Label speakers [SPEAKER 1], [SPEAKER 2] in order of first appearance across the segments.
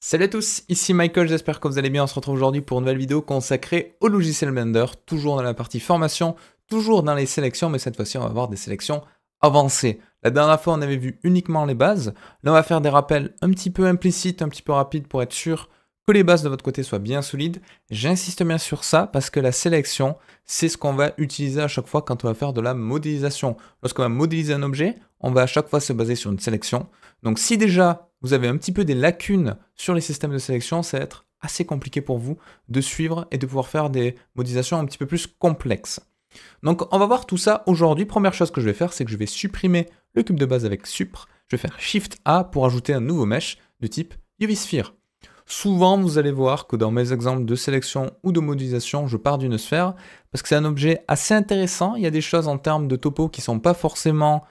[SPEAKER 1] Salut à tous, ici Michael, j'espère que vous allez bien. On se retrouve aujourd'hui pour une nouvelle vidéo consacrée au logiciel Blender, toujours dans la partie formation, toujours dans les sélections, mais cette fois-ci on va voir des sélections avancées. La dernière fois on avait vu uniquement les bases, là on va faire des rappels un petit peu implicites, un petit peu rapides pour être sûr que les bases de votre côté soient bien solides. J'insiste bien sur ça parce que la sélection, c'est ce qu'on va utiliser à chaque fois quand on va faire de la modélisation. Lorsqu'on va modéliser un objet, on va à chaque fois se baser sur une sélection. Donc si déjà vous avez un petit peu des lacunes sur les systèmes de sélection, ça va être assez compliqué pour vous de suivre et de pouvoir faire des modisations un petit peu plus complexes. Donc on va voir tout ça aujourd'hui. Première chose que je vais faire, c'est que je vais supprimer le cube de base avec supre. Je vais faire Shift A pour ajouter un nouveau mesh de type UV Sphere. Souvent, vous allez voir que dans mes exemples de sélection ou de modisation, je pars d'une sphère parce que c'est un objet assez intéressant. Il y a des choses en termes de topo qui sont pas forcément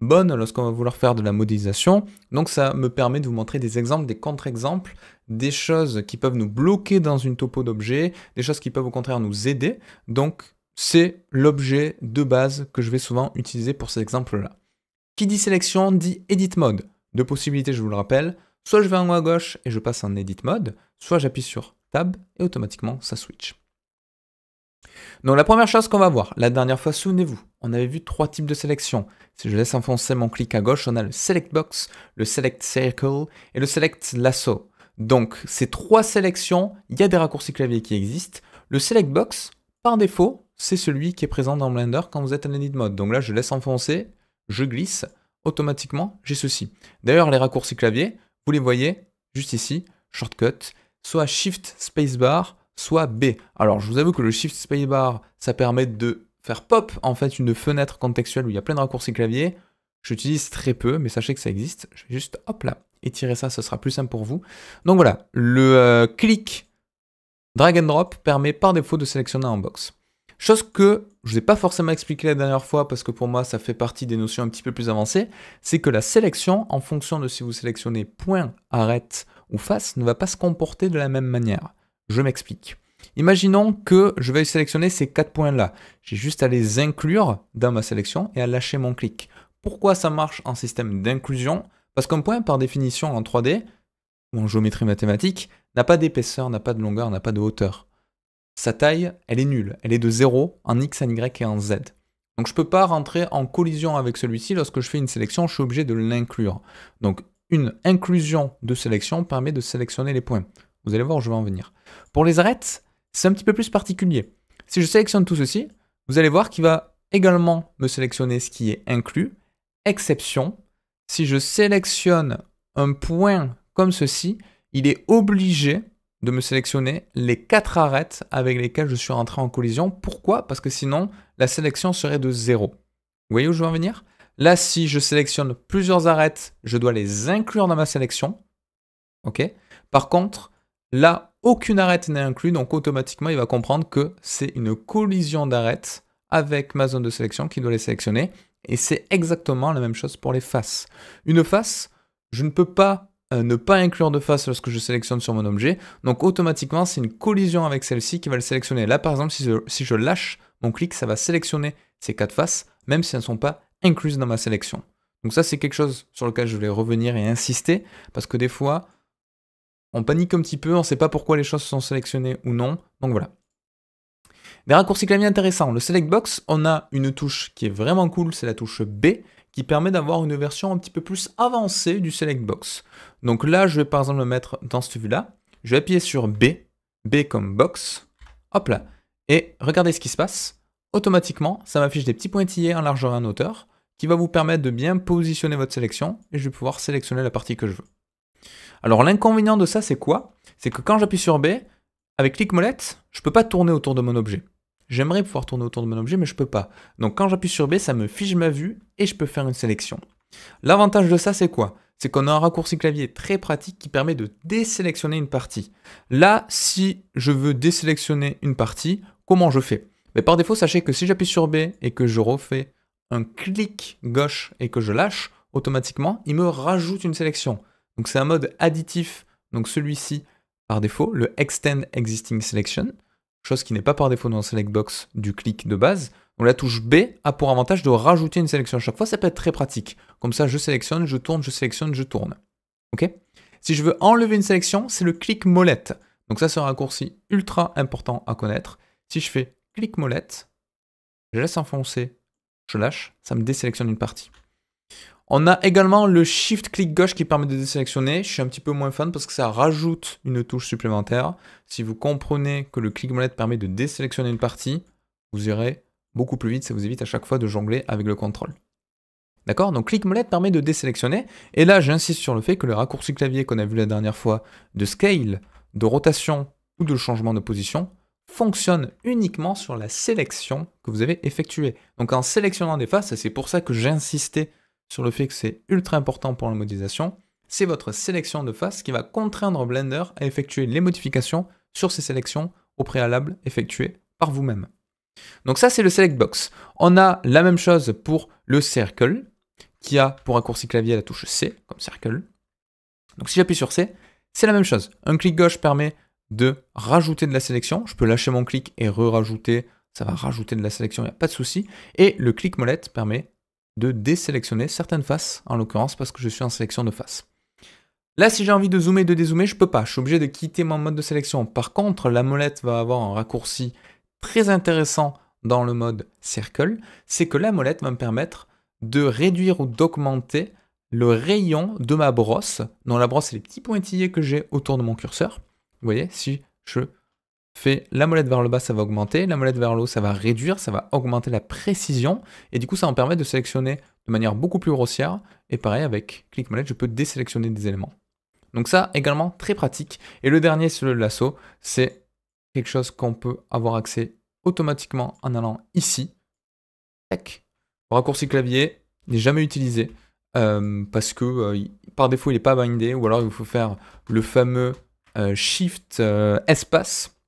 [SPEAKER 1] bonne lorsqu'on va vouloir faire de la modélisation. Donc ça me permet de vous montrer des exemples, des contre-exemples, des choses qui peuvent nous bloquer dans une topo d'objets, des choses qui peuvent au contraire nous aider. Donc c'est l'objet de base que je vais souvent utiliser pour ces exemples-là. Qui dit sélection dit edit mode. Deux possibilités, je vous le rappelle. Soit je vais en haut à gauche et je passe en edit mode, soit j'appuie sur tab et automatiquement ça switch. Donc la première chose qu'on va voir, la dernière fois, souvenez-vous, on avait vu trois types de sélection. Si je laisse enfoncer mon clic à gauche, on a le Select Box, le Select Circle et le Select Lasso. Donc ces trois sélections, il y a des raccourcis clavier qui existent. Le Select Box, par défaut, c'est celui qui est présent dans Blender quand vous êtes en edit mode. Donc là, je laisse enfoncer, je glisse, automatiquement, j'ai ceci. D'ailleurs, les raccourcis clavier, vous les voyez juste ici, shortcut, soit Shift Spacebar, soit B. Alors, je vous avoue que le Shift Spacebar, ça permet de faire pop en fait une fenêtre contextuelle où il y a plein de raccourcis clavier. J'utilise très peu, mais sachez que ça existe. Je vais juste, hop là, étirer ça, ce sera plus simple pour vous. Donc voilà, le euh, clic drag and drop permet par défaut de sélectionner un box. Chose que je ne vous ai pas forcément expliqué la dernière fois parce que pour moi ça fait partie des notions un petit peu plus avancées, c'est que la sélection, en fonction de si vous sélectionnez point, arrête ou face, ne va pas se comporter de la même manière. Je m'explique. Imaginons que je vais sélectionner ces quatre points-là. J'ai juste à les inclure dans ma sélection et à lâcher mon clic. Pourquoi ça marche en système d'inclusion Parce qu'un point, par définition, en 3D, ou en géométrie mathématique, n'a pas d'épaisseur, n'a pas de longueur, n'a pas de hauteur. Sa taille, elle est nulle. Elle est de 0 en x, en y et en z. Donc je ne peux pas rentrer en collision avec celui-ci. Lorsque je fais une sélection, je suis obligé de l'inclure. Donc une inclusion de sélection permet de sélectionner les points. Vous allez voir où je vais en venir. Pour les arêtes, c'est un petit peu plus particulier. Si je sélectionne tout ceci, vous allez voir qu'il va également me sélectionner ce qui est inclus, exception. Si je sélectionne un point comme ceci, il est obligé de me sélectionner les quatre arêtes avec lesquelles je suis rentré en collision. Pourquoi Parce que sinon, la sélection serait de zéro. Vous voyez où je veux en venir Là, si je sélectionne plusieurs arêtes, je dois les inclure dans ma sélection. OK Par contre, Là, aucune arête n'est inclue, donc automatiquement, il va comprendre que c'est une collision d'arêtes avec ma zone de sélection qui doit les sélectionner. Et c'est exactement la même chose pour les faces. Une face, je ne peux pas euh, ne pas inclure de face lorsque je sélectionne sur mon objet. Donc automatiquement, c'est une collision avec celle-ci qui va le sélectionner. Là, par exemple, si je, si je lâche mon clic, ça va sélectionner ces quatre faces, même si elles ne sont pas incluses dans ma sélection. Donc ça, c'est quelque chose sur lequel je vais revenir et insister, parce que des fois, on panique un petit peu, on ne sait pas pourquoi les choses sont sélectionnées ou non. Donc voilà. Des raccourcis clavier intéressants. Le Select Box, on a une touche qui est vraiment cool, c'est la touche B, qui permet d'avoir une version un petit peu plus avancée du Select Box. Donc là, je vais par exemple le mettre dans cette vue-là. Je vais appuyer sur B, B comme Box. Hop là. Et regardez ce qui se passe. Automatiquement, ça m'affiche des petits pointillés en largeur et en hauteur, qui va vous permettre de bien positionner votre sélection, et je vais pouvoir sélectionner la partie que je veux. Alors l'inconvénient de ça, c'est quoi C'est que quand j'appuie sur B, avec clic molette, je ne peux pas tourner autour de mon objet. J'aimerais pouvoir tourner autour de mon objet, mais je ne peux pas. Donc quand j'appuie sur B, ça me fige ma vue et je peux faire une sélection. L'avantage de ça, c'est quoi C'est qu'on a un raccourci clavier très pratique qui permet de désélectionner une partie. Là, si je veux désélectionner une partie, comment je fais Mais Par défaut, sachez que si j'appuie sur B et que je refais un clic gauche et que je lâche, automatiquement, il me rajoute une sélection. Donc c'est un mode additif, donc celui-ci par défaut, le Extend Existing Selection, chose qui n'est pas par défaut dans select box du clic de base. Donc la touche B a pour avantage de rajouter une sélection à chaque fois, ça peut être très pratique. Comme ça, je sélectionne, je tourne, je sélectionne, je tourne. Ok Si je veux enlever une sélection, c'est le clic molette. Donc ça, c'est un raccourci ultra important à connaître. Si je fais clic molette, je laisse enfoncer, je lâche, ça me désélectionne une partie. On a également le shift clic gauche qui permet de désélectionner. Je suis un petit peu moins fan parce que ça rajoute une touche supplémentaire. Si vous comprenez que le clic molette permet de désélectionner une partie, vous irez beaucoup plus vite. Ça vous évite à chaque fois de jongler avec le contrôle. D'accord Donc clic molette permet de désélectionner. Et là, j'insiste sur le fait que le raccourci clavier qu'on a vu la dernière fois de scale, de rotation ou de changement de position fonctionne uniquement sur la sélection que vous avez effectuée. Donc en sélectionnant des faces, c'est pour ça que j'insistais sur le fait que c'est ultra important pour la modélisation, c'est votre sélection de face qui va contraindre Blender à effectuer les modifications sur ces sélections au préalable effectuées par vous-même. Donc ça, c'est le Select Box. On a la même chose pour le Circle, qui a pour raccourci clavier la touche C, comme Circle. Donc si j'appuie sur C, c'est la même chose. Un clic gauche permet de rajouter de la sélection. Je peux lâcher mon clic et re-rajouter. Ça va rajouter de la sélection, il n'y a pas de souci. Et le clic molette permet de désélectionner certaines faces, en l'occurrence parce que je suis en sélection de faces. Là, si j'ai envie de zoomer et de dézoomer, je peux pas. Je suis obligé de quitter mon mode de sélection. Par contre, la molette va avoir un raccourci très intéressant dans le mode circle. C'est que la molette va me permettre de réduire ou d'augmenter le rayon de ma brosse. dont la brosse, c'est les petits pointillés que j'ai autour de mon curseur. Vous voyez, si je fait la molette vers le bas, ça va augmenter, la molette vers le haut, ça va réduire, ça va augmenter la précision, et du coup, ça me permet de sélectionner de manière beaucoup plus grossière, et pareil, avec clic molette, je peux désélectionner des éléments. Donc ça, également, très pratique. Et le dernier, c'est le lasso, c'est quelque chose qu'on peut avoir accès automatiquement en allant ici. Tac. Raccourci clavier, n'est jamais utilisé, euh, parce que euh, par défaut, il n'est pas bindé, ou alors il faut faire le fameux euh, Shift Espace,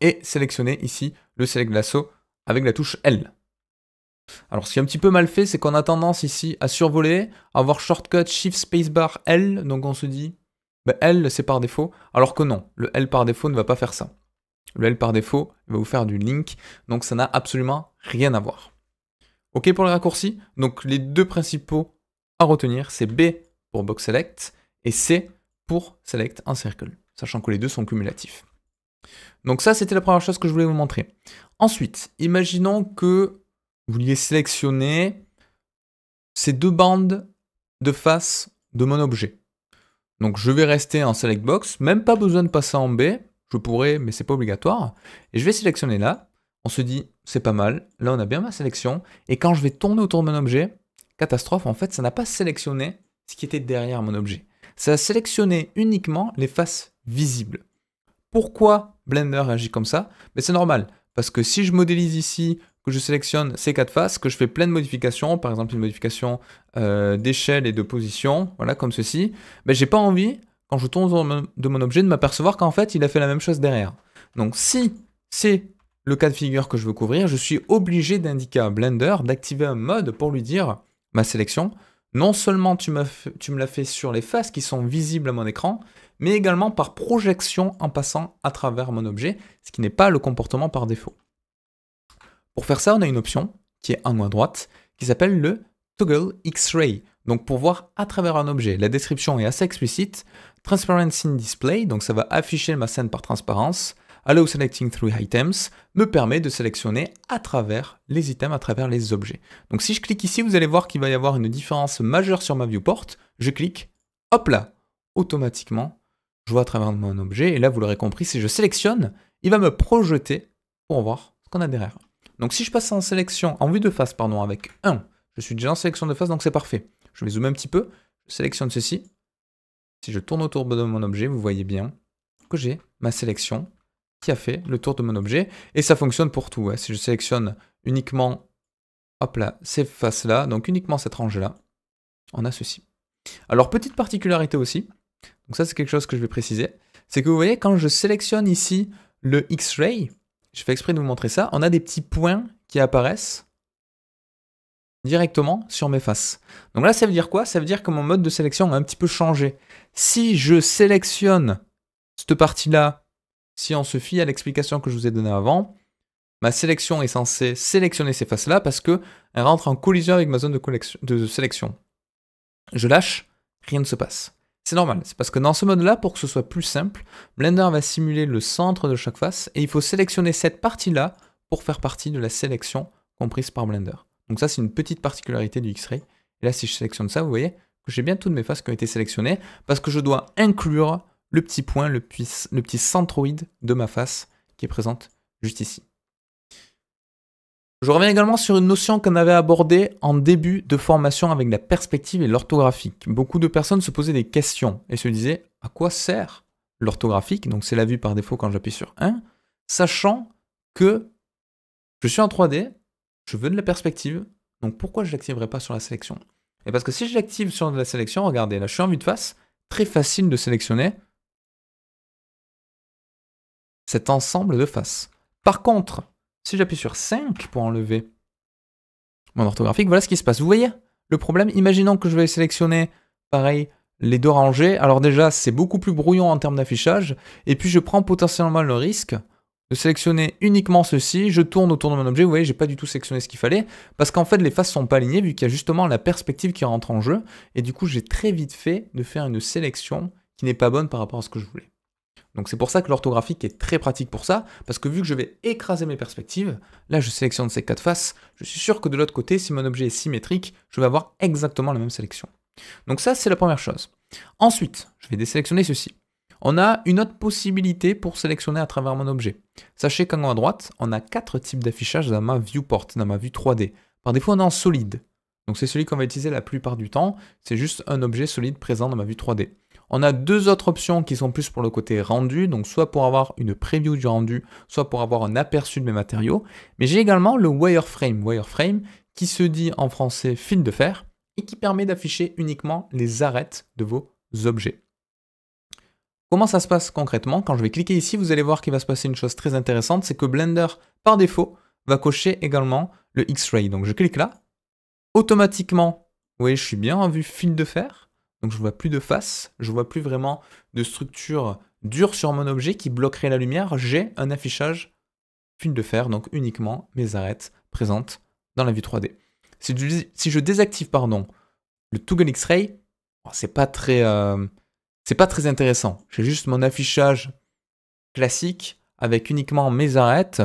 [SPEAKER 1] et sélectionner ici le select lasso avec la touche L. Alors ce qui est un petit peu mal fait, c'est qu'on a tendance ici à survoler, à avoir shortcut Shift Spacebar L, donc on se dit bah, L c'est par défaut, alors que non, le L par défaut ne va pas faire ça. Le L par défaut va vous faire du link, donc ça n'a absolument rien à voir. Ok pour les raccourcis Donc les deux principaux à retenir, c'est B pour Box Select et C pour Select un Circle, sachant que les deux sont cumulatifs. Donc ça, c'était la première chose que je voulais vous montrer. Ensuite, imaginons que vous vouliez sélectionner ces deux bandes de face de mon objet. Donc je vais rester en select box, même pas besoin de passer en B, je pourrais, mais c'est pas obligatoire. Et je vais sélectionner là. On se dit, c'est pas mal. Là, on a bien ma sélection. Et quand je vais tourner autour de mon objet, catastrophe, en fait, ça n'a pas sélectionné ce qui était derrière mon objet. Ça a sélectionné uniquement les faces visibles. Pourquoi Blender réagit comme ça Mais c'est normal, parce que si je modélise ici, que je sélectionne ces quatre faces, que je fais plein de modifications, par exemple une modification euh, d'échelle et de position, voilà, comme ceci, mais ben, n'ai j'ai pas envie, quand je tourne de mon objet, de m'apercevoir qu'en fait, il a fait la même chose derrière. Donc si c'est le cas de figure que je veux couvrir, je suis obligé d'indiquer à Blender d'activer un mode pour lui dire ma sélection. Non seulement tu, tu me l'as fait sur les faces qui sont visibles à mon écran, mais également par projection en passant à travers mon objet, ce qui n'est pas le comportement par défaut. Pour faire ça, on a une option qui est en haut à droite, qui s'appelle le Toggle X-Ray, donc pour voir à travers un objet. La description est assez explicite. Transparency in Display, donc ça va afficher ma scène par transparence. Allow Selecting Through Items me permet de sélectionner à travers les items, à travers les objets. Donc si je clique ici, vous allez voir qu'il va y avoir une différence majeure sur ma viewport. Je clique, hop là, automatiquement, je vois à travers mon objet, et là vous l'aurez compris, si je sélectionne, il va me projeter pour voir ce qu'on a derrière. Donc si je passe en sélection, en vue de face, pardon, avec 1, je suis déjà en sélection de face, donc c'est parfait. Je vais zoomer un petit peu, je sélectionne ceci. Si je tourne autour de mon objet, vous voyez bien que j'ai ma sélection qui a fait le tour de mon objet, et ça fonctionne pour tout. Hein. Si je sélectionne uniquement, hop là, ces faces-là, donc uniquement cette range-là, on a ceci. Alors petite particularité aussi, donc ça, c'est quelque chose que je vais préciser. C'est que vous voyez, quand je sélectionne ici le X-ray, je fais exprès de vous montrer ça, on a des petits points qui apparaissent directement sur mes faces. Donc là, ça veut dire quoi Ça veut dire que mon mode de sélection a un petit peu changé. Si je sélectionne cette partie-là, si on se fie à l'explication que je vous ai donnée avant, ma sélection est censée sélectionner ces faces-là parce qu'elles rentre en collision avec ma zone de, de sélection. Je lâche, rien ne se passe. C'est normal, c'est parce que dans ce mode-là, pour que ce soit plus simple, Blender va simuler le centre de chaque face et il faut sélectionner cette partie-là pour faire partie de la sélection comprise par Blender. Donc ça, c'est une petite particularité du X-Ray. Et là, si je sélectionne ça, vous voyez que j'ai bien toutes mes faces qui ont été sélectionnées parce que je dois inclure le petit point, le petit, centroïde de ma face qui est présente juste ici. Je reviens également sur une notion qu'on avait abordée en début de formation avec la perspective et l'orthographique. Beaucoup de personnes se posaient des questions et se disaient à quoi sert l'orthographique Donc c'est la vue par défaut quand j'appuie sur 1, sachant que je suis en 3D, je veux de la perspective, donc pourquoi je ne l'activerai pas sur la sélection Et parce que si je l'active sur la sélection, regardez, là je suis en vue de face, très facile de sélectionner cet ensemble de faces. Par contre, si j'appuie sur 5 pour enlever mon orthographique, voilà ce qui se passe. Vous voyez le problème Imaginons que je vais sélectionner, pareil, les deux rangées. Alors déjà, c'est beaucoup plus brouillon en termes d'affichage. Et puis, je prends potentiellement le risque de sélectionner uniquement ceci, je tourne autour de mon objet, vous voyez, j'ai pas du tout sélectionné ce qu'il fallait, parce qu'en fait les faces sont pas alignées vu qu'il y a justement la perspective qui rentre en jeu, et du coup j'ai très vite fait de faire une sélection qui n'est pas bonne par rapport à ce que je voulais. Donc c'est pour ça que l'orthographique est très pratique pour ça, parce que vu que je vais écraser mes perspectives, là je sélectionne ces quatre faces, je suis sûr que de l'autre côté, si mon objet est symétrique, je vais avoir exactement la même sélection. Donc ça, c'est la première chose. Ensuite, je vais désélectionner ceci. On a une autre possibilité pour sélectionner à travers mon objet. Sachez qu'en haut à droite, on a quatre types d'affichage dans ma viewport, dans ma vue 3D. Par défaut, on est en solide. Donc c'est celui qu'on va utiliser la plupart du temps. C'est juste un objet solide présent dans ma vue 3D. On a deux autres options qui sont plus pour le côté rendu, donc soit pour avoir une preview du rendu, soit pour avoir un aperçu de mes matériaux. Mais j'ai également le wireframe, wireframe qui se dit en français fil de fer et qui permet d'afficher uniquement les arêtes de vos objets. Comment ça se passe concrètement Quand je vais cliquer ici, vous allez voir qu'il va se passer une chose très intéressante, c'est que Blender, par défaut, va cocher également le X-Ray. Donc je clique là, automatiquement, vous voyez, je suis bien en vue fil de fer, donc je ne vois plus de face, je ne vois plus vraiment de structure dure sur mon objet qui bloquerait la lumière. J'ai un affichage fil de fer, donc uniquement mes arêtes présentes dans la vue 3D. Si je, désactive pardon, le Toggle X-Ray, oh, c'est pas très euh, c'est pas très intéressant. J'ai juste mon affichage classique avec uniquement mes arêtes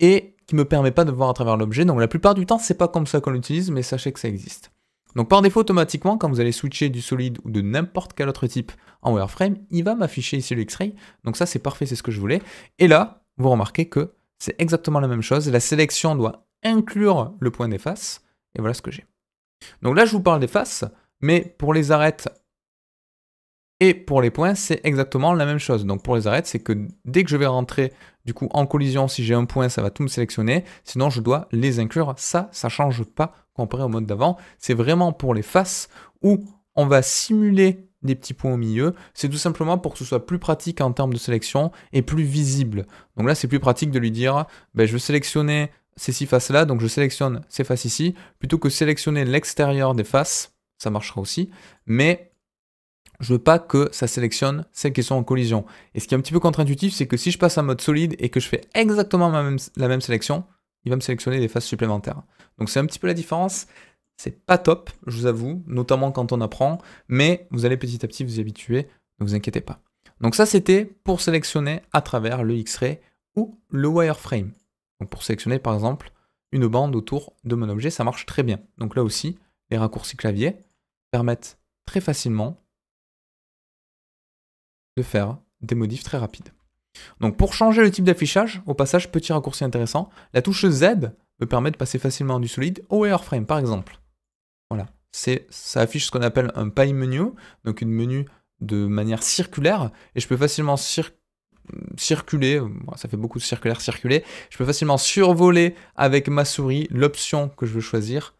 [SPEAKER 1] et qui me permet pas de voir à travers l'objet. Donc la plupart du temps, c'est pas comme ça qu'on l'utilise, mais sachez que ça existe. Donc par défaut, automatiquement, quand vous allez switcher du solide ou de n'importe quel autre type en wireframe, il va m'afficher ici le ray Donc ça, c'est parfait, c'est ce que je voulais. Et là, vous remarquez que c'est exactement la même chose. La sélection doit inclure le point des faces. Et voilà ce que j'ai. Donc là, je vous parle des faces, mais pour les arêtes et pour les points, c'est exactement la même chose. Donc pour les arêtes, c'est que dès que je vais rentrer du coup en collision, si j'ai un point, ça va tout me sélectionner. Sinon, je dois les inclure. Ça, ça change pas comparé au mode d'avant. C'est vraiment pour les faces où on va simuler des petits points au milieu. C'est tout simplement pour que ce soit plus pratique en termes de sélection et plus visible. Donc là, c'est plus pratique de lui dire, ben, je veux sélectionner ces six faces là, donc je sélectionne ces faces ici, plutôt que sélectionner l'extérieur des faces, ça marchera aussi, mais je veux pas que ça sélectionne celles qui sont en collision. Et ce qui est un petit peu contre-intuitif, c'est que si je passe en mode solide et que je fais exactement la même sélection, il va me sélectionner des phases supplémentaires. Donc c'est un petit peu la différence. C'est pas top, je vous avoue, notamment quand on apprend, mais vous allez petit à petit vous y habituer, ne vous inquiétez pas. Donc ça c'était pour sélectionner à travers le X-ray ou le wireframe. Donc pour sélectionner par exemple une bande autour de mon objet, ça marche très bien. Donc là aussi, les raccourcis clavier permettent très facilement de faire des modifs très rapides. Donc pour changer le type d'affichage, au passage, petit raccourci intéressant, la touche Z me permet de passer facilement du solide au wireframe par exemple. Voilà, ça affiche ce qu'on appelle un pie menu, donc une menu de manière circulaire, et je peux facilement circuler, ça fait beaucoup de circulaire circuler, je peux facilement survoler avec ma souris l'option que je veux choisir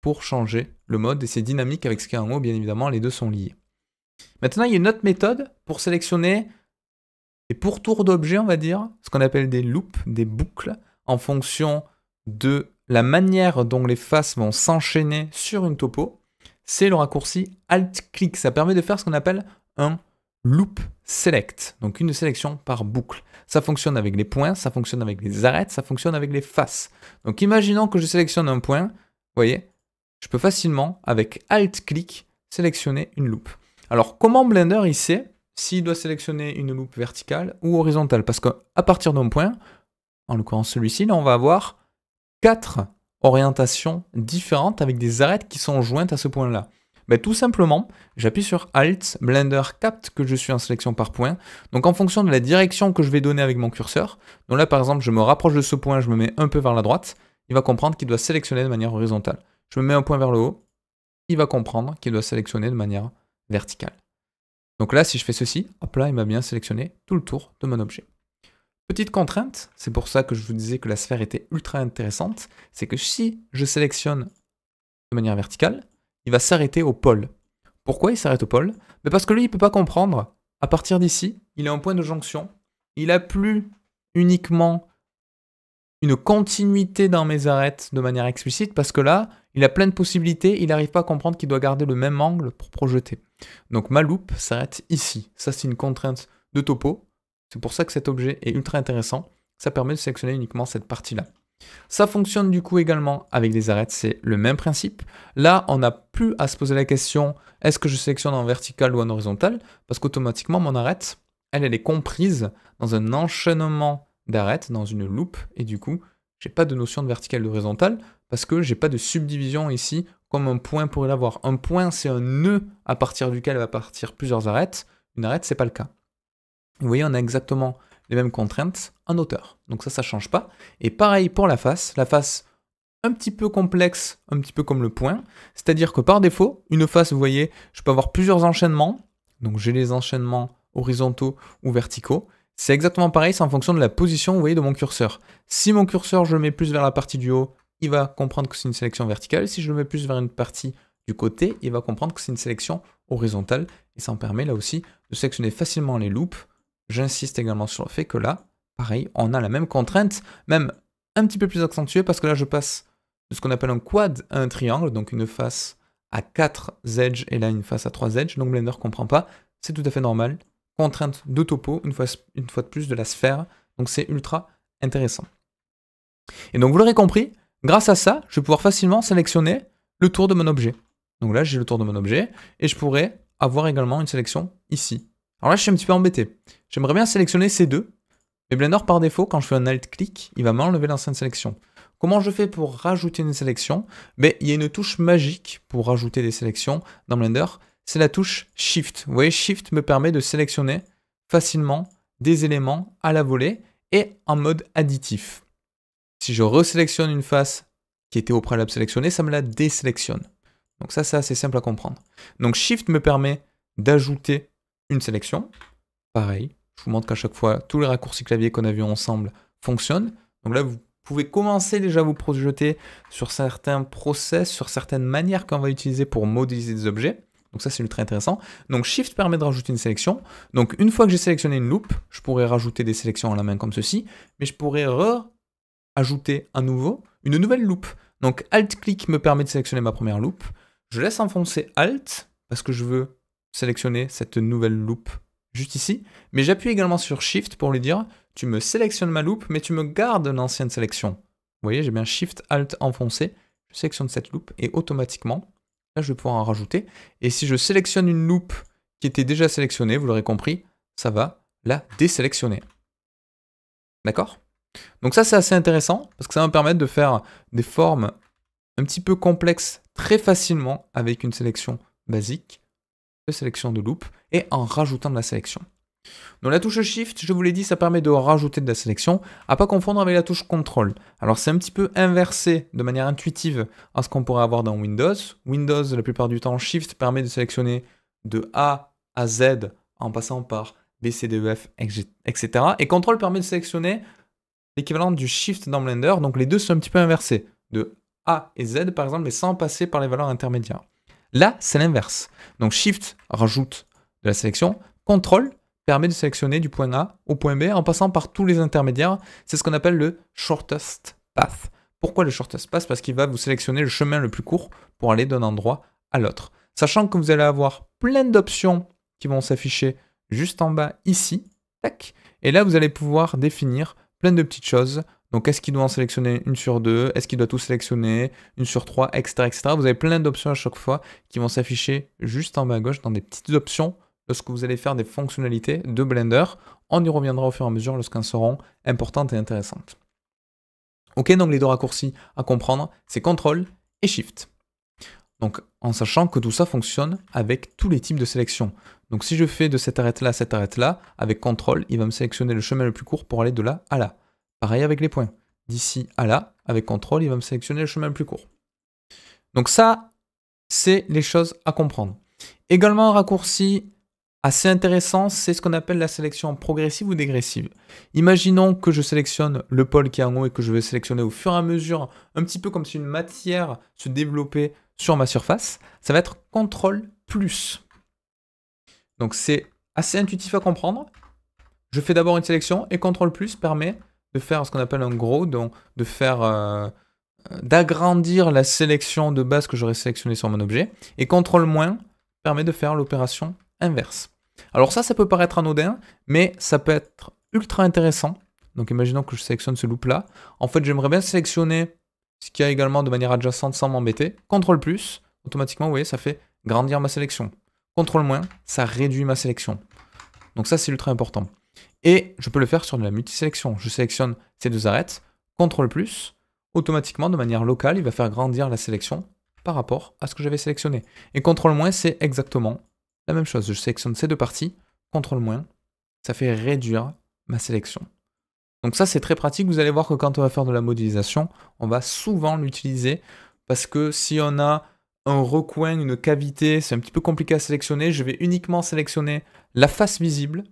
[SPEAKER 1] pour changer le mode, et c'est dynamique avec ce qu'il y a en haut, bien évidemment, les deux sont liés. Maintenant, il y a une autre méthode pour sélectionner et pour tour d'objet, on va dire, ce qu'on appelle des loops, des boucles, en fonction de la manière dont les faces vont s'enchaîner sur une topo, c'est le raccourci Alt-Click. Ça permet de faire ce qu'on appelle un loop select, donc une sélection par boucle. Ça fonctionne avec les points, ça fonctionne avec les arêtes, ça fonctionne avec les faces. Donc imaginons que je sélectionne un point, vous voyez, je peux facilement, avec Alt-Click, sélectionner une loop. Alors comment Blender, ici sait s'il doit sélectionner une loupe verticale ou horizontale. Parce qu'à partir d'un point, en l'occurrence celui-ci, là on va avoir quatre orientations différentes avec des arêtes qui sont jointes à ce point-là. Mais ben, tout simplement, j'appuie sur Alt, Blender capte que je suis en sélection par point. Donc en fonction de la direction que je vais donner avec mon curseur, donc là par exemple je me rapproche de ce point, je me mets un peu vers la droite, il va comprendre qu'il doit sélectionner de manière horizontale. Je me mets un point vers le haut, il va comprendre qu'il doit sélectionner de manière verticale. Donc là, si je fais ceci, hop là, il m'a bien sélectionné tout le tour de mon objet. Petite contrainte, c'est pour ça que je vous disais que la sphère était ultra intéressante, c'est que si je sélectionne de manière verticale, il va s'arrêter au pôle. Pourquoi il s'arrête au pôle Mais ben Parce que lui, il ne peut pas comprendre. À partir d'ici, il est en point de jonction. Il n'a plus uniquement une continuité dans mes arêtes de manière explicite, parce que là, il a plein de possibilités, il n'arrive pas à comprendre qu'il doit garder le même angle pour projeter. Donc ma loupe s'arrête ici. Ça, c'est une contrainte de topo. C'est pour ça que cet objet est ultra intéressant. Ça permet de sélectionner uniquement cette partie-là. Ça fonctionne du coup également avec des arêtes, c'est le même principe. Là, on n'a plus à se poser la question est-ce que je sélectionne en vertical ou en horizontal Parce qu'automatiquement, mon arête, elle, elle est comprise dans un enchaînement d'arêtes, dans une loupe, et du coup, j'ai pas de notion de verticale d'horizontale parce que j'ai pas de subdivision ici comme un point pourrait l'avoir. Un point, c'est un nœud à partir duquel va partir plusieurs arêtes. Une arête, ce n'est pas le cas. Vous voyez, on a exactement les mêmes contraintes en hauteur. Donc ça, ça change pas. Et pareil pour la face. La face un petit peu complexe, un petit peu comme le point. C'est-à-dire que par défaut, une face, vous voyez, je peux avoir plusieurs enchaînements. Donc j'ai les enchaînements horizontaux ou verticaux. C'est exactement pareil, c'est en fonction de la position, vous voyez, de mon curseur. Si mon curseur, je le mets plus vers la partie du haut, il va comprendre que c'est une sélection verticale. Si je le mets plus vers une partie du côté, il va comprendre que c'est une sélection horizontale. Et ça me permet là aussi de sélectionner facilement les loops. J'insiste également sur le fait que là, pareil, on a la même contrainte, même un petit peu plus accentuée, parce que là, je passe de ce qu'on appelle un quad à un triangle, donc une face à 4 edges et là une face à 3 edges, donc Blender comprend pas. C'est tout à fait normal, contrainte de topo, une fois, une fois de plus, de la sphère. Donc c'est ultra intéressant. Et donc vous l'aurez compris, grâce à ça, je vais pouvoir facilement sélectionner le tour de mon objet. Donc là, j'ai le tour de mon objet et je pourrais avoir également une sélection ici. Alors là, je suis un petit peu embêté. J'aimerais bien sélectionner ces deux, mais Blender, par défaut, quand je fais un alt click il va m'enlever l'ancienne sélection. Comment je fais pour rajouter une sélection mais ben, Il y a une touche magique pour rajouter des sélections dans Blender, c'est la touche Shift. Vous voyez, Shift me permet de sélectionner facilement des éléments à la volée et en mode additif. Si je resélectionne une face qui était au préalable sélectionnée, ça me la désélectionne. Donc ça, c'est assez simple à comprendre. Donc Shift me permet d'ajouter une sélection. Pareil, je vous montre qu'à chaque fois, tous les raccourcis clavier qu'on a vus ensemble fonctionnent. Donc là, vous pouvez commencer déjà à vous projeter sur certains process, sur certaines manières qu'on va utiliser pour modéliser des objets. Donc ça, c'est ultra intéressant. Donc Shift permet de rajouter une sélection. Donc une fois que j'ai sélectionné une loupe, je pourrais rajouter des sélections à la main comme ceci, mais je pourrais ajouter à nouveau une nouvelle loupe. Donc alt click me permet de sélectionner ma première loupe. Je laisse enfoncer Alt parce que je veux sélectionner cette nouvelle loupe juste ici. Mais j'appuie également sur Shift pour lui dire tu me sélectionnes ma loupe, mais tu me gardes l'ancienne sélection. Vous voyez, j'ai bien Shift Alt enfoncé. Je sélectionne cette loupe et automatiquement, je vais pouvoir en rajouter. Et si je sélectionne une loupe qui était déjà sélectionnée, vous l'aurez compris, ça va la désélectionner. D'accord Donc ça, c'est assez intéressant parce que ça va me permettre de faire des formes un petit peu complexes très facilement avec une sélection basique, de sélection de loupe et en rajoutant de la sélection. Donc la touche Shift, je vous l'ai dit, ça permet de rajouter de la sélection, à pas confondre avec la touche Control. Alors c'est un petit peu inversé de manière intuitive à ce qu'on pourrait avoir dans Windows. Windows, la plupart du temps, Shift permet de sélectionner de A à Z en passant par B, C, D, E, F, etc. Et Control permet de sélectionner l'équivalent du Shift dans Blender, donc les deux sont un petit peu inversés, de A et Z par exemple, mais sans passer par les valeurs intermédiaires. Là, c'est l'inverse. Donc Shift rajoute de la sélection, Control permet de sélectionner du point A au point B en passant par tous les intermédiaires. C'est ce qu'on appelle le shortest path. Pourquoi le shortest path Parce qu'il va vous sélectionner le chemin le plus court pour aller d'un endroit à l'autre. Sachant que vous allez avoir plein d'options qui vont s'afficher juste en bas ici. Tac. Et là, vous allez pouvoir définir plein de petites choses. Donc, est-ce qu'il doit en sélectionner une sur deux Est-ce qu'il doit tout sélectionner Une sur trois, etc., etc. Vous avez plein d'options à chaque fois qui vont s'afficher juste en bas à gauche dans des petites options lorsque vous allez faire des fonctionnalités de Blender. On y reviendra au fur et à mesure lorsqu'elles seront importantes et intéressantes. Ok, donc les deux raccourcis à comprendre, c'est CTRL et SHIFT. Donc en sachant que tout ça fonctionne avec tous les types de sélection. Donc si je fais de cette arête là à cette arête là, avec CTRL, il va me sélectionner le chemin le plus court pour aller de là à là. Pareil avec les points. D'ici à là, avec CTRL, il va me sélectionner le chemin le plus court. Donc ça, c'est les choses à comprendre. Également un raccourci assez intéressant, c'est ce qu'on appelle la sélection progressive ou dégressive. Imaginons que je sélectionne le pôle qui est en haut et que je vais sélectionner au fur et à mesure, un petit peu comme si une matière se développait sur ma surface. Ça va être CTRL+, plus. Donc c'est assez intuitif à comprendre. Je fais d'abord une sélection et CTRL+, plus permet de faire ce qu'on appelle un gros, donc de faire euh, d'agrandir la sélection de base que j'aurais sélectionnée sur mon objet. Et CTRL-, permet de faire l'opération inverse. Alors ça, ça peut paraître anodin, mais ça peut être ultra intéressant. Donc imaginons que je sélectionne ce loop-là. En fait, j'aimerais bien sélectionner ce qu'il y a également de manière adjacente sans m'embêter. CTRL plus, automatiquement, vous voyez, ça fait grandir ma sélection. CTRL ça réduit ma sélection. Donc ça, c'est ultra important. Et je peux le faire sur de la multisélection. Je sélectionne ces deux arêtes, CTRL plus, automatiquement, de manière locale, il va faire grandir la sélection par rapport à ce que j'avais sélectionné. Et CTRL c'est exactement la même chose, je sélectionne ces deux parties, CTRL moins, ça fait réduire ma sélection. Donc ça, c'est très pratique. Vous allez voir que quand on va faire de la modélisation, on va souvent l'utiliser parce que si on a un recoin, une cavité, c'est un petit peu compliqué à sélectionner, je vais uniquement sélectionner la face visible.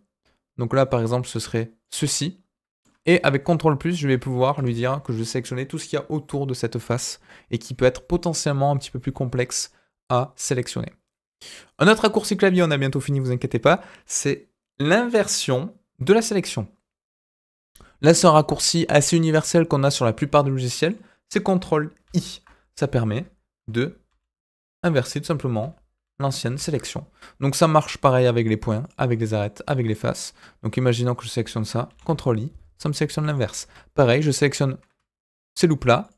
[SPEAKER 1] Donc là, par exemple, ce serait ceci. Et avec CTRL+, je vais pouvoir lui dire que je vais sélectionner tout ce qu'il y a autour de cette face et qui peut être potentiellement un petit peu plus complexe à sélectionner. Un autre raccourci clavier, on a bientôt fini, vous inquiétez pas, c'est l'inversion de la sélection. Là, c'est un raccourci assez universel qu'on a sur la plupart des logiciels, c'est CTRL-I. Ça permet de inverser tout simplement l'ancienne sélection. Donc ça marche pareil avec les points, avec les arêtes, avec les faces. Donc imaginons que je sélectionne ça, CTRL-I, ça me sélectionne l'inverse. Pareil, je sélectionne ces loupes-là,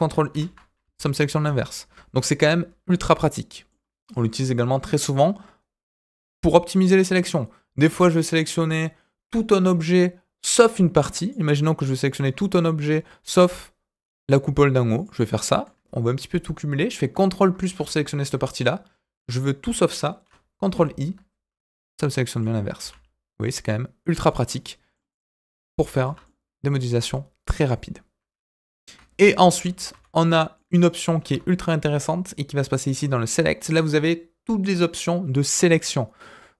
[SPEAKER 1] CTRL-I, ça me sélectionne l'inverse. Donc c'est quand même ultra pratique. On l'utilise également très souvent pour optimiser les sélections. Des fois, je vais sélectionner tout un objet sauf une partie. Imaginons que je vais sélectionner tout un objet sauf la coupole d'un haut. Je vais faire ça. On va un petit peu tout cumuler. Je fais CTRL plus pour sélectionner cette partie-là. Je veux tout sauf ça. CTRL I. Ça me sélectionne bien l'inverse. Vous voyez, c'est quand même ultra pratique pour faire des modélisations très rapides. Et ensuite, on a une option qui est ultra intéressante et qui va se passer ici dans le select. Là, vous avez toutes les options de sélection.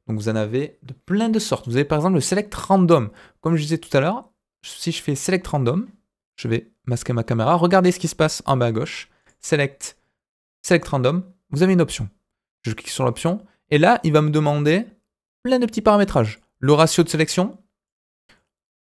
[SPEAKER 1] Donc vous en avez de plein de sortes. Vous avez par exemple le select random. Comme je disais tout à l'heure, si je fais select random, je vais masquer ma caméra, regardez ce qui se passe en bas à gauche. Select, select random, vous avez une option. Je clique sur l'option et là, il va me demander plein de petits paramétrages. Le ratio de sélection,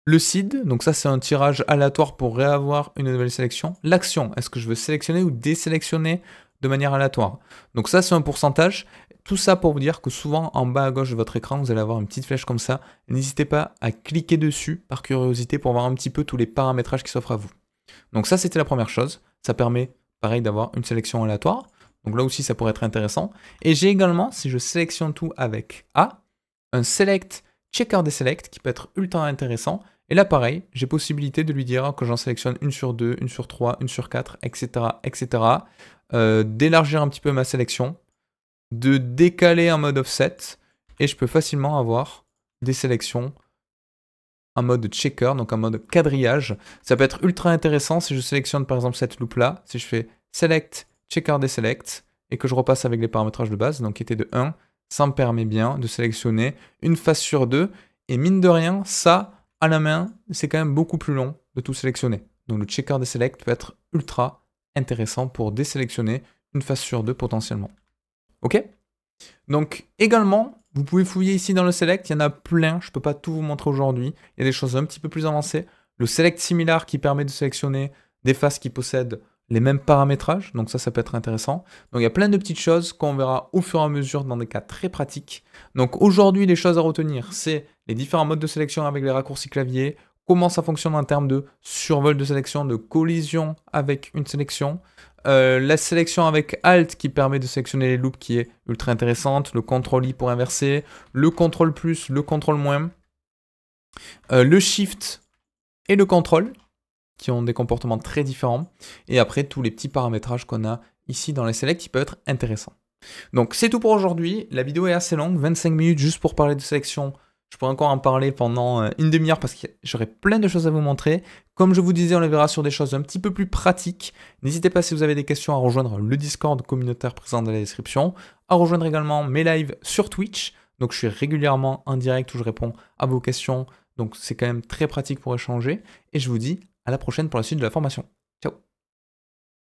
[SPEAKER 1] le seed, donc ça c'est un tirage aléatoire pour réavoir une nouvelle sélection. L'action, est-ce que je veux sélectionner ou désélectionner de manière aléatoire Donc ça c'est un pourcentage. Tout ça pour vous dire que souvent en bas à gauche de votre écran, vous allez avoir une petite flèche comme ça. N'hésitez pas à cliquer dessus par curiosité pour voir un petit peu tous les paramétrages qui s'offrent à vous. Donc ça c'était la première chose. Ça permet pareil d'avoir une sélection aléatoire. Donc là aussi ça pourrait être intéressant. Et j'ai également, si je sélectionne tout avec A, un select checker des selects qui peut être ultra intéressant et là, pareil, j'ai possibilité de lui dire hein, que j'en sélectionne une sur deux, une sur trois, une sur quatre, etc., etc. Euh, d'élargir un petit peu ma sélection, de décaler un mode offset, et je peux facilement avoir des sélections, un mode checker, donc un mode quadrillage. Ça peut être ultra intéressant si je sélectionne par exemple cette loupe-là, si je fais select, checker, deselect, et que je repasse avec les paramétrages de base, donc qui était de 1, ça me permet bien de sélectionner une face sur deux, et mine de rien, ça, à la main, c'est quand même beaucoup plus long de tout sélectionner. Donc le checker des select peut être ultra intéressant pour désélectionner une face sur deux potentiellement. Ok Donc également, vous pouvez fouiller ici dans le select, il y en a plein, je ne peux pas tout vous montrer aujourd'hui. Il y a des choses un petit peu plus avancées. Le select similar qui permet de sélectionner des faces qui possèdent les mêmes paramétrages, donc ça, ça peut être intéressant. Donc il y a plein de petites choses qu'on verra au fur et à mesure dans des cas très pratiques. Donc aujourd'hui, les choses à retenir, c'est les différents modes de sélection avec les raccourcis clavier, comment ça fonctionne en termes de survol de sélection, de collision avec une sélection, euh, la sélection avec Alt qui permet de sélectionner les loops qui est ultra intéressante, le CTRL I pour inverser, le CTRL plus, le CTRL moins, euh, le Shift et le CTRL qui ont des comportements très différents. Et après, tous les petits paramétrages qu'on a ici dans les selects, qui peuvent être intéressants. Donc c'est tout pour aujourd'hui. La vidéo est assez longue, 25 minutes juste pour parler de sélection. Je pourrais encore en parler pendant euh, une demi-heure parce que j'aurais plein de choses à vous montrer. Comme je vous disais, on le verra sur des choses un petit peu plus pratiques. N'hésitez pas si vous avez des questions à rejoindre le Discord communautaire présent dans la description, à rejoindre également mes lives sur Twitch. Donc je suis régulièrement en direct où je réponds à vos questions. Donc c'est quand même très pratique pour échanger. Et je vous dis à la prochaine pour la suite de la formation.